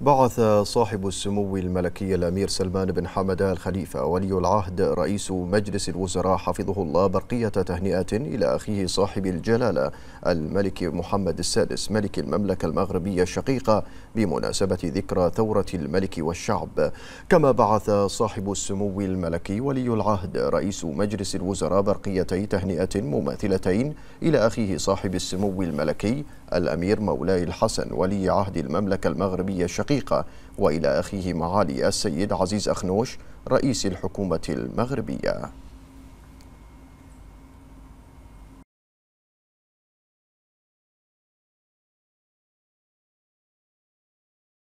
بعث صاحب السمو الملكي الأمير سلمان بن حمد الخليفة ولي العهد رئيس مجلس الوزراء حفظه الله برقية تهنئة إلى أخيه صاحب الجلالة الملك محمد السادس ملك المملكة المغربية الشقيقة بمناسبة ذكرى ثورة الملك والشعب كما بعث صاحب السمو الملكي ولي العهد رئيس مجلس الوزراء برقيتي تهنئة مماثلتين إلى أخيه صاحب السمو الملكي الأمير مولاي الحسن ولي عهد المملكة المغربية الشقيقة الحقيقة وإلى أخيه معالي السيد عزيز أخنوش رئيس الحكومة المغربية